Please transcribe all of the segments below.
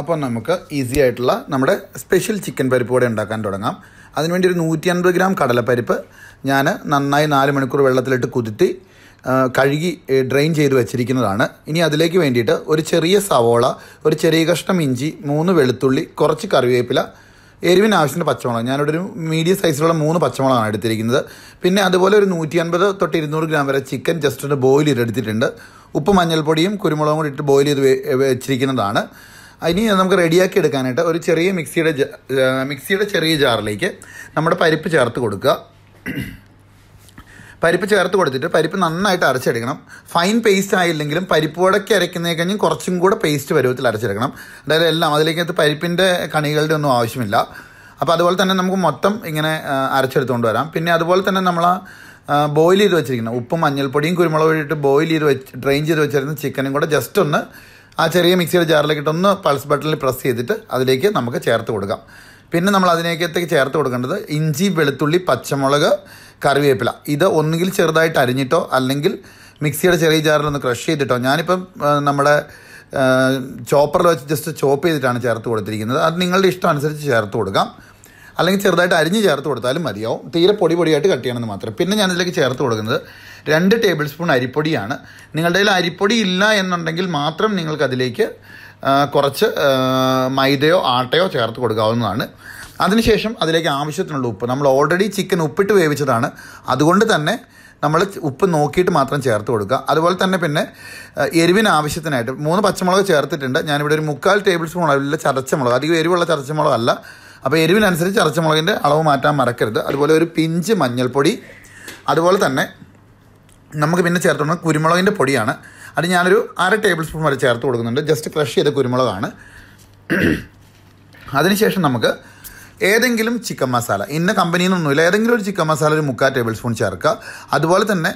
അപ്പോൾ നമുക്ക് ഈസി ആയിട്ടുള്ള നമ്മുടെ സ്പെഷ്യൽ ചിക്കൻ പരിപ്പ് കൂടെ ഉണ്ടാക്കാൻ തുടങ്ങാം അതിനുവേണ്ടി ഒരു നൂറ്റി അൻപത് ഗ്രാം കടലപ്പരിപ്പ് ഞാൻ നന്നായി നാല് മണിക്കൂർ വെള്ളത്തിലിട്ട് കുതിർത്തി കഴുകി ഡ്രെയിൻ ചെയ്ത് വെച്ചിരിക്കുന്നതാണ് ഇനി അതിലേക്ക് വേണ്ടിയിട്ട് ഒരു ചെറിയ സവോള ഒരു ചെറിയ കഷ്ണം ഇഞ്ചി മൂന്ന് വെളുത്തുള്ളി കുറച്ച് കറിവേപ്പില എരിവിന് ആവശ്യത്തിന് പച്ചമുളക് ഞാനിവിടെ ഒരു മീഡിയം സൈസിലുള്ള മൂന്ന് പച്ചമുളകാണ് എടുത്തിരിക്കുന്നത് പിന്നെ അതുപോലെ ഒരു നൂറ്റി അൻപത് തൊട്ട് ഇരുന്നൂറ് ഗ്രാം വരെ ചിക്കൻ ജസ്റ്റ് ഒന്ന് ബോയിൽ ചെയ്തെടുത്തിട്ടുണ്ട് ഉപ്പ് മഞ്ഞൾപ്പൊടിയും കുരുമുളകും കൂടി ഇട്ട് ബോയിൽ ചെയ്ത് വെച്ചിരിക്കുന്നതാണ് ഇനി നമുക്ക് റെഡിയാക്കി എടുക്കാനായിട്ട് ഒരു ചെറിയ മിക്സിയുടെ മിക്സിയുടെ ചെറിയ ജാറിലേക്ക് നമ്മുടെ പരിപ്പ് ചേർത്ത് കൊടുക്കുക പരിപ്പ് ചേർത്ത് കൊടുത്തിട്ട് പരിപ്പ് നന്നായിട്ട് അരച്ചെടുക്കണം ഫൈൻ പേസ്റ്റ് ആയില്ലെങ്കിലും പരിപ്പ് വടക്കി അരയ്ക്കുന്നതിൽ കുറച്ചും കൂടെ പേസ്റ്റ് പരുവത്തിൽ അരച്ചെടുക്കണം അതായത് എല്ലാം അതിലേക്ക് പരിപ്പിൻ്റെ കണികളുടെ ഒന്നും ആവശ്യമില്ല അപ്പോൾ അതുപോലെ തന്നെ നമുക്ക് മൊത്തം ഇങ്ങനെ അരച്ചെടുത്തുകൊണ്ട് വരാം പിന്നെ അതുപോലെ തന്നെ നമ്മൾ ബോയിൽ ചെയ്ത് വെച്ചിരിക്കണം ഉപ്പും മഞ്ഞൾപ്പൊടിയും കുരുമുളക് ഇട്ട് ബോയിൽ ചെയ്ത് വെച്ച് ഡ്രെയിൻ ചെയ്ത് വെച്ചിരുന്ന ചിക്കനും കൂടെ ജസ്റ്റ് ഒന്ന് ആ ചെറിയ മിക്സിയുടെ ജാറിലേക്ക് ഒന്ന് പൾസ് ബട്ടണിൽ പ്രസ് ചെയ്തിട്ട് അതിലേക്ക് നമുക്ക് ചേർത്ത് കൊടുക്കാം പിന്നെ നമ്മൾ അതിനേക്കത്തേക്ക് ചേർത്ത് കൊടുക്കേണ്ടത് ഇഞ്ചി വെളുത്തുള്ളി പച്ചമുളക് കറിവേപ്പില ഇത് ഒന്നുകിൽ ചെറുതായിട്ട് അരിഞ്ഞിട്ടോ അല്ലെങ്കിൽ മിക്സിയുടെ ചെറിയ ജാറിലൊന്ന് ക്രഷ് ചെയ്തിട്ടോ ഞാനിപ്പം നമ്മുടെ ചോപ്പറിൽ വെച്ച് ജസ്റ്റ് ചോപ്പ് ചെയ്തിട്ടാണ് ചേർത്ത് കൊടുത്തിരിക്കുന്നത് അത് നിങ്ങളുടെ ഇഷ്ടം അനുസരിച്ച് ചേർത്ത് കൊടുക്കാം അല്ലെങ്കിൽ ചെറുതായിട്ട് അരിഞ്ഞ് ചേർത്ത് കൊടുത്താലും മതിയാവും തീരെ പൊടി പൊടിയായിട്ട് കട്ട് ചെയ്യണമെന്ന് മാത്രം പിന്നെ ഞാനിതിലേക്ക് ചേർത്ത് കൊടുക്കുന്നത് രണ്ട് ടേബിൾ സ്പൂൺ അരിപ്പൊടിയാണ് നിങ്ങളുടെ കയ്യിൽ അരിപ്പൊടി ഇല്ല എന്നുണ്ടെങ്കിൽ മാത്രം നിങ്ങൾക്കതിലേക്ക് കുറച്ച് മൈദയോ ആട്ടയോ ചേർത്ത് കൊടുക്കാവുന്നതാണ് അതിനുശേഷം അതിലേക്ക് ആവശ്യത്തിനുള്ള ഉപ്പ് നമ്മൾ ഓൾറെഡി ചിക്കൻ ഉപ്പിട്ട് വേവിച്ചതാണ് അതുകൊണ്ട് തന്നെ നമ്മൾ ഉപ്പ് നോക്കിയിട്ട് മാത്രം ചേർത്ത് കൊടുക്കുക അതുപോലെ തന്നെ പിന്നെ എരിവിന് ആവശ്യത്തിനായിട്ട് മൂന്ന് പച്ചമുളക് ചേർത്തിട്ടുണ്ട് ഞാനിവിടെ ഒരു മുക്കാൽ ടേബിൾ സ്പൂൺ അല്ല ചതച്ചമുളക് അധികം എരിവുള്ള ചതച്ചമുളകല്ല അപ്പോൾ എരിവിനനുസരിച്ച് ഇറച്ചിമുളകിൻ്റെ അളവ് മാറ്റാൻ മറക്കരുത് അതുപോലെ ഒരു പിഞ്ച് മഞ്ഞൾപ്പൊടി അതുപോലെ തന്നെ നമുക്ക് പിന്നെ ചേർത്തുകൊണ്ട് കുരുമുളകിൻ്റെ പൊടിയാണ് അത് ഞാനൊരു അര ടേബിൾ സ്പൂൺ വരെ ചേർത്ത് കൊടുക്കുന്നുണ്ട് ജസ്റ്റ് ക്രഷ് ചെയ്ത കുരുമുളകാണ് അതിനുശേഷം നമുക്ക് ഏതെങ്കിലും ചിക്കൻ മസാല ഇന്ന കമ്പനിയിൽ നിന്നൊന്നുമില്ല ഏതെങ്കിലും ഒരു ചിക്കൻ മസാല ഒരു മുക്കാൽ ടേബിൾ സ്പൂൺ ചേർക്കുക അതുപോലെ തന്നെ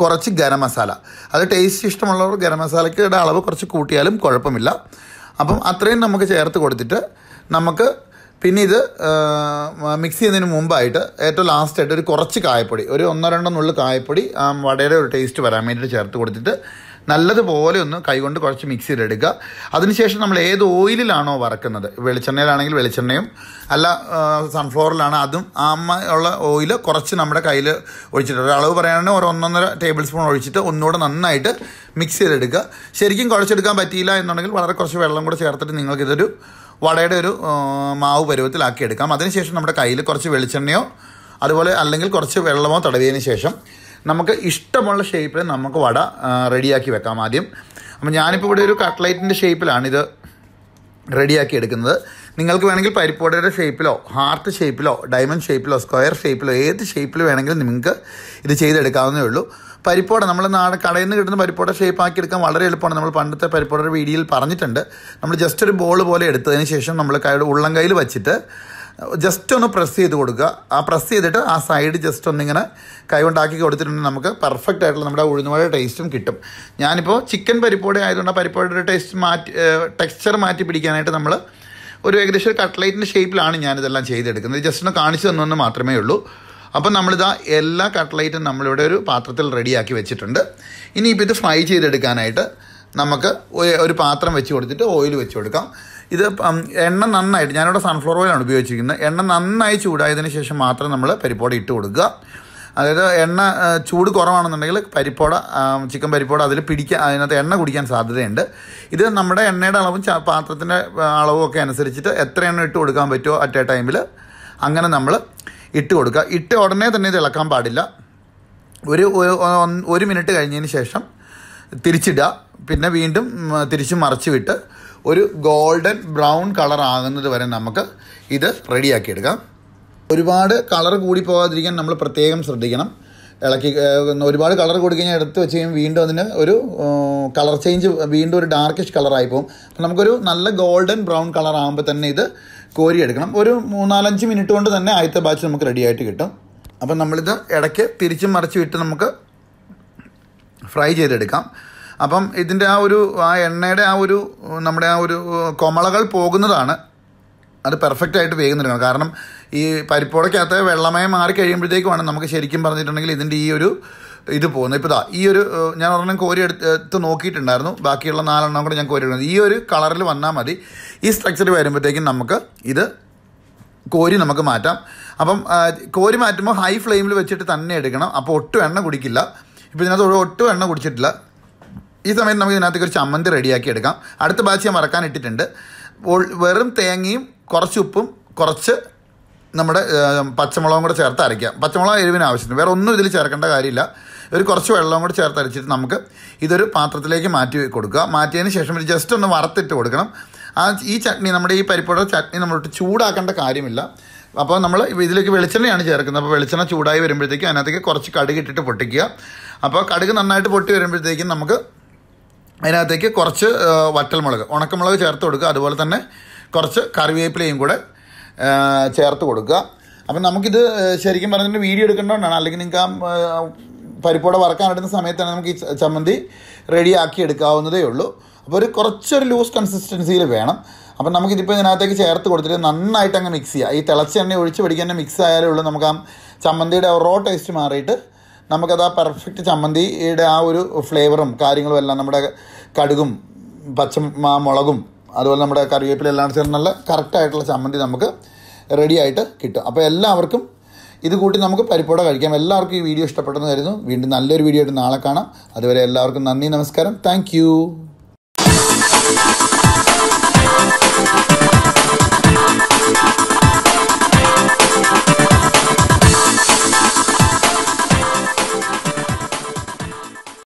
കുറച്ച് ഗരം മസാല അത് ടേസ്റ്റ് ഇഷ്ടമുള്ളവർ ഗരം മസാലയ്ക്ക് അളവ് കുറച്ച് കൂട്ടിയാലും കുഴപ്പമില്ല അപ്പം അത്രയും നമുക്ക് ചേർത്ത് കൊടുത്തിട്ട് നമുക്ക് പിന്നെ ഇത് മിക്സ് ചെയ്യുന്നതിന് മുമ്പായിട്ട് ഏറ്റവും ലാസ്റ്റ് ആയിട്ട് ഒരു കുറച്ച് കായപ്പൊടി ഒരു ഒന്നോ രണ്ടോ നുള്ളിൽ കായപ്പൊടി ആ വടയുടെ ഒരു ടേസ്റ്റ് വരാൻ വേണ്ടിയിട്ട് ചേർത്ത് കൊടുത്തിട്ട് നല്ലതുപോലെ ഒന്ന് കൈകൊണ്ട് കുറച്ച് ചെയ്തെടുക്കുക അതിനുശേഷം നമ്മൾ ഏത് ഓയിലിലാണോ വറക്കുന്നത് വെളിച്ചെണ്ണയിലാണെങ്കിൽ വെളിച്ചെണ്ണയും അല്ല സൺഫ്ലവറിലാണ് അതും അമ്മ ഉള്ള ഓയിൽ കുറച്ച് നമ്മുടെ കയ്യിൽ ഒഴിച്ചിട്ട് ഒരളവ് പറയുകയാണെങ്കിൽ ഒരു ഒന്നൊന്നര ടേബിൾ സ്പൂൺ ഒഴിച്ചിട്ട് ഒന്നുകൂടെ നന്നായിട്ട് മിക്സ് ചെയ്തെടുക്കുക ശരിക്കും കുഴച്ചെടുക്കാൻ പറ്റിയില്ല എന്നുണ്ടെങ്കിൽ വളരെ കുറച്ച് വെള്ളം കൂടെ ചേർത്തിട്ട് നിങ്ങൾക്കിതൊരു വടയുടെ ഒരു മാവ് പരുവത്തിലാക്കി എടുക്കാം അതിനുശേഷം നമ്മുടെ കയ്യിൽ കുറച്ച് വെളിച്ചെണ്ണയോ അതുപോലെ അല്ലെങ്കിൽ കുറച്ച് വെള്ളമോ തടവിയതിന് ശേഷം നമുക്ക് ഇഷ്ടമുള്ള ഷേപ്പിൽ നമുക്ക് വട റെഡിയാക്കി വെക്കാം ആദ്യം അപ്പം ഞാനിപ്പോൾ ഇവിടെ ഒരു കട്ട്ലൈറ്റിൻ്റെ ഷേപ്പിലാണ് ഇത് റെഡിയാക്കി എടുക്കുന്നത് നിങ്ങൾക്ക് വേണമെങ്കിൽ പരിപ്പോടയുടെ ഷേപ്പിലോ ഹാർട്ട് ഷേപ്പിലോ ഡയമണ്ട് ഷേപ്പിലോ സ്ക്വയർ ഷേപ്പിലോ ഏത് ഷേപ്പിൽ വേണമെങ്കിലും നിങ്ങൾക്ക് ഇത് ചെയ്തെടുക്കാവുന്നേ ഉള്ളൂ പരിപ്പോട നമ്മൾ നാടൻ കടയിൽ നിന്ന് കിട്ടുന്ന പരിപ്പോട ഷേപ്പ് ആക്കി എടുക്കാൻ വളരെ എളുപ്പമാണ് നമ്മൾ പണ്ടത്തെ പരിപ്പോടയുടെ വീഡിയോയിൽ പറഞ്ഞിട്ടുണ്ട് നമ്മൾ ജസ്റ്റ് ഒരു ബോൾ പോലെ എടുത്തതിന് ശേഷം നമ്മൾ കൈയുടെ ഉള്ളം കയ്യിൽ വെച്ചിട്ട് ജസ്റ്റ് ഒന്ന് പ്രസ് ചെയ്ത് കൊടുക്കുക ആ പ്രസ് ചെയ്തിട്ട് ആ സൈഡ് ജസ്റ്റ് ഒന്നിങ്ങനെ കൈകൊണ്ടാക്കി കൊടുത്തിട്ടുണ്ടെങ്കിൽ നമുക്ക് പെർഫെക്റ്റ് ആയിട്ടുള്ള നമ്മുടെ ഉഴുന്നുവട ടേസ്റ്റും കിട്ടും ഞാനിപ്പോൾ ചിക്കൻ പരിപ്പോട ആയതുകൊണ്ട് ആ പരിപ്പോടയുടെ ടേസ്റ്റ് മാറ്റി ടെക്സ്ചർ മാറ്റി പിടിക്കാനായിട്ട് നമ്മൾ ഒരു ഏകദേശം കട്ട്ലൈറ്റിൻ്റെ ഷേപ്പിലാണ് ഞാനിതെല്ലാം ചെയ്തെടുക്കുന്നത് ജസ്റ്റ് ഒന്ന് കാണിച്ചു തന്നൊന്ന് മാത്രമേ ഉള്ളൂ അപ്പം നമ്മളിതാ എല്ലാ കട്ട്ലൈറ്റും നമ്മളിവിടെ ഒരു പാത്രത്തിൽ റെഡിയാക്കി വെച്ചിട്ടുണ്ട് ഇനിയിപ്പോൾ ഇത് ഫ്രൈ ചെയ്തെടുക്കാനായിട്ട് നമുക്ക് ഒരു പാത്രം വെച്ച് കൊടുത്തിട്ട് ഓയിൽ വെച്ച് കൊടുക്കാം ഇത് എണ്ണ നന്നായിട്ട് ഞാനിവിടെ സൺഫ്ലവർ ഓയിലാണ് ഉപയോഗിച്ചിരിക്കുന്നത് എണ്ണ നന്നായി ചൂടായതിന് ശേഷം മാത്രം നമ്മൾ പരിപ്പോട ഇട്ട് കൊടുക്കുക അതായത് എണ്ണ ചൂട് കുറവാണെന്നുണ്ടെങ്കിൽ പരിപ്പോട ചിക്കൻ പരിപ്പോട അതിൽ പിടിക്കാൻ അതിനകത്ത് എണ്ണ കുടിക്കാൻ സാധ്യതയുണ്ട് ഇത് നമ്മുടെ എണ്ണയുടെ അളവും പാത്രത്തിൻ്റെ അളവും ഒക്കെ അനുസരിച്ചിട്ട് എത്ര എണ്ണ ഇട്ട് കൊടുക്കാൻ പറ്റുമോ അറ്റ് എ ടൈമിൽ അങ്ങനെ നമ്മൾ ഇട്ട് കൊടുക്കുക ഇട്ട് ഉടനെ തന്നെ ഇത് ഇളക്കാൻ പാടില്ല ഒരു ഒരു മിനിറ്റ് കഴിഞ്ഞതിന് ശേഷം തിരിച്ചിടുക പിന്നെ വീണ്ടും തിരിച്ച് മറച്ച് വിട്ട് ഒരു ഗോൾഡൻ ബ്രൗൺ കളർ ആകുന്നത് വരെ നമുക്ക് ഇത് റെഡിയാക്കിയെടുക്കാം ഒരുപാട് കളർ കൂടി പോകാതിരിക്കാൻ നമ്മൾ പ്രത്യേകം ശ്രദ്ധിക്കണം ഇളക്കി ഒരുപാട് കളർ കൂടി കഴിഞ്ഞാൽ എടുത്ത് വെച്ച് കഴിഞ്ഞാൽ വീണ്ടും അതിന് ഒരു കളർ ചേഞ്ച് വീണ്ടും ഒരു ഡാർക്കിഷ് കളറായി പോകും അപ്പം നമുക്കൊരു നല്ല ഗോൾഡൻ ബ്രൗൺ കളർ ആകുമ്പോൾ തന്നെ ഇത് കോരിയെടുക്കണം ഒരു മൂന്നാലഞ്ച് മിനിറ്റ് കൊണ്ട് തന്നെ ആദ്യത്തെ ബാച്ച് നമുക്ക് റെഡിയായിട്ട് കിട്ടും അപ്പം നമ്മളിത് ഇടയ്ക്ക് തിരിച്ചും മറിച്ച് വിട്ട് നമുക്ക് ഫ്രൈ ചെയ്തെടുക്കാം അപ്പം ഇതിൻ്റെ ആ ഒരു ആ എണ്ണയുടെ ആ ഒരു നമ്മുടെ ആ ഒരു കൊമളകൾ പോകുന്നതാണ് അത് പെർഫെക്റ്റ് ആയിട്ട് വേകുന്നുണ്ടാകണം കാരണം ഈ പരിപ്പോടക്കകത്ത് വെള്ളമയം മാറി കഴിയുമ്പോഴത്തേക്കുമാണ് നമുക്ക് ശരിക്കും പറഞ്ഞിട്ടുണ്ടെങ്കിൽ ഇതിൻ്റെ ഈ ഒരു ഇത് പോകുന്നത് ഇപ്പോൾ ഇതാ ഈ ഒരു ഞാൻ ഒരെണ്ണം കോരി എടുത്ത് നോക്കിയിട്ടുണ്ടായിരുന്നു ബാക്കിയുള്ള നാലെണ്ണം കൂടെ ഞാൻ കോരി എടുക്കുന്നത് ഈ ഒരു കളറിൽ വന്നാൽ മതി ഈ സ്ട്രക്ചർ വരുമ്പോഴത്തേക്കും നമുക്ക് ഇത് കോരി നമുക്ക് മാറ്റാം അപ്പം കോരി മാറ്റുമ്പോൾ ഹൈ ഫ്ലെയിമിൽ വെച്ചിട്ട് തന്നെ എടുക്കണം അപ്പോൾ ഒട്ടും എണ്ണ കുടിക്കില്ല ഇപ്പോൾ ഇതിനകത്ത് ഒട്ടും എണ്ണ കുടിച്ചിട്ടില്ല ഈ സമയത്ത് നമുക്ക് ഇതിനകത്തേക്ക് ഒരു ചമ്മന്തി റെഡിയാക്കി എടുക്കാം അടുത്ത ബാച്ച് ഞാൻ മറക്കാൻ ഇട്ടിട്ടുണ്ട് വെറും തേങ്ങയും കുറച്ച് ഉപ്പും കുറച്ച് നമ്മുടെ പച്ചമുളകും കൂടെ ചേർത്ത് അരയ്ക്കാം പച്ചമുളക് എരിവിന് ആവശ്യത്തിന് വേറെ ഒന്നും ഇതിൽ ചേർക്കേണ്ട കാര്യമില്ല ഒരു കുറച്ച് വെള്ളവും കൂടെ ചേർത്ത് അരച്ചിട്ട് നമുക്ക് ഇതൊരു പാത്രത്തിലേക്ക് മാറ്റി കൊടുക്കുക മാറ്റിയതിന് ശേഷം ഒരു ജസ്റ്റ് ഒന്ന് വറുത്തിട്ട് കൊടുക്കണം ആ ഈ ചട്നി നമ്മുടെ ഈ പരിപ്പുട ചട്നി നമ്മളോട്ട് ചൂടാക്കേണ്ട കാര്യമില്ല അപ്പോൾ നമ്മൾ ഇതിലേക്ക് വെളിച്ചെണ്ണയാണ് ചേർക്കുന്നത് അപ്പോൾ വെളിച്ചെണ്ണ ചൂടായി വരുമ്പോഴത്തേക്കും അതിനകത്തേക്ക് കുറച്ച് കടുക് ഇട്ടിട്ട് പൊട്ടിക്കുക അപ്പോൾ കടുക് നന്നായിട്ട് പൊട്ടി വരുമ്പോഴത്തേക്കും നമുക്ക് അതിനകത്തേക്ക് കുറച്ച് വറ്റൽമുളക് ഉണക്കമുളക് ചേർത്ത് കൊടുക്കുക അതുപോലെ തന്നെ കുറച്ച് കറിവേപ്പിലയും കൂടെ ചേർത്ത് കൊടുക്കുക അപ്പം നമുക്കിത് ശരിക്കും പറഞ്ഞിട്ട് വീഡിയോ എടുക്കേണ്ടതുകൊണ്ടാണ് അല്ലെങ്കിൽ നിങ്ങൾക്ക് ആ പരിപ്പോടെ വറക്കാനിടുന്ന സമയത്താണ് നമുക്ക് ഈ ചമ്മന്തി റെഡിയാക്കി എടുക്കാവുന്നതേ ഉള്ളൂ അപ്പോൾ ഒരു കുറച്ചൊരു ലൂസ് കൺസിസ്റ്റൻസിയിൽ വേണം അപ്പം നമുക്കിതിപ്പോൾ ഇതിനകത്തേക്ക് ചേർത്ത് കൊടുത്തിട്ട് നന്നായിട്ട് അങ്ങ് മിക്സ് ചെയ്യുക ഈ തിളച്ച എണ്ണ ഒഴിച്ച് പിടിക്കാൻ മിക്സ് ആയാലേ ഉള്ളൂ നമുക്ക് ആ ചമ്മന്തിയുടെ റോ ടേസ്റ്റ് മാറിയിട്ട് നമുക്കത് ആ പെർഫെക്റ്റ് ചമ്മന്തിയുടെ ആ ഒരു ഫ്ലേവറും കാര്യങ്ങളും എല്ലാം നമ്മുടെ കടുകും പച്ച മുളകും അതുപോലെ നമ്മുടെ കറിവേപ്പിലെല്ലാം ചേർന്ന് നല്ല കറക്റ്റായിട്ടുള്ള ചമ്മന്തി നമുക്ക് റെഡി ആയിട്ട് കിട്ടും അപ്പോൾ എല്ലാവർക്കും ഇത് കൂട്ടി നമുക്ക് പരിപ്പോടെ കഴിക്കാം എല്ലാവർക്കും ഈ വീഡിയോ ഇഷ്ടപ്പെട്ടെന്ന് കരുതുന്നു വീണ്ടും നല്ലൊരു വീഡിയോ ആയിട്ട് നാളെ കാണാം അതുവരെ എല്ലാവർക്കും നന്ദി നമസ്കാരം താങ്ക്